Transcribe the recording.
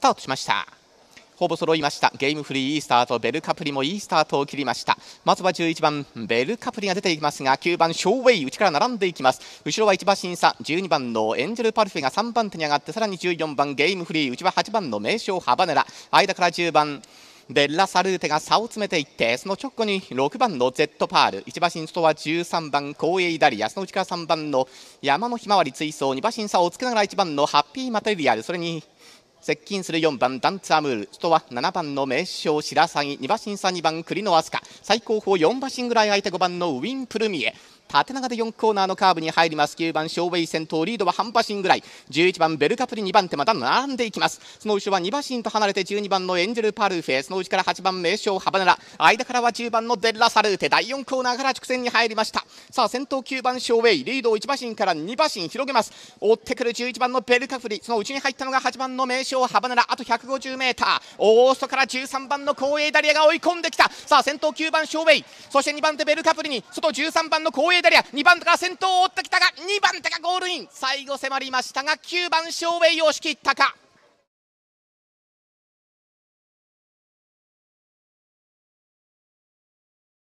スタートしましたほぼ揃いましたゲームフリーいいスタートベルカプリもいいスタートを切りましたまずは11番ベルカプリが出ていきますが9番ショーウェイ内から並んでいきます後ろは1馬審査12番のエンジェルパルフェが3番手に上がってさらに14番ゲームフリー内は8番の名将ハバネラ間から10番デラ・サルーテが差を詰めていってその直後に6番のゼットパール1馬身外は13番エイ・ダリアその内から3番の山のひまわり追走2馬身差をつけながら1番のハッピーマテリアルそれに接近する4番ダンツアムールストは7番の名将白鷺2馬身差2番栗野飛鳥最高峰4馬身ぐらい相手5番のウィンプルミエ縦長で4コーナーのカーブに入ります9番ショーウェイ先頭リードは半馬身ぐらい11番ベルカプリ2番手また並んでいきますその後ろは2馬身と離れて12番のエンジェルパルフェその内から8番名将ハバネラ間からは10番のデッラサルーテ第4コーナーから直線に入りましたさあ先頭9番ショーウェイリードを1馬身から2馬身広げます追ってくる11番のベルカプリその内に入ったのが8番の名将ハバネラあと 150m 大ーから13番の後衛ダリアが追い込んできたさあ先頭9番ショーウェイそして2番手ベルカプリに外13番の後栄イタリア2番手から先頭を追ってきたが2番手がゴールイン最後迫りましたが9番ショウウェイ様押し切ったか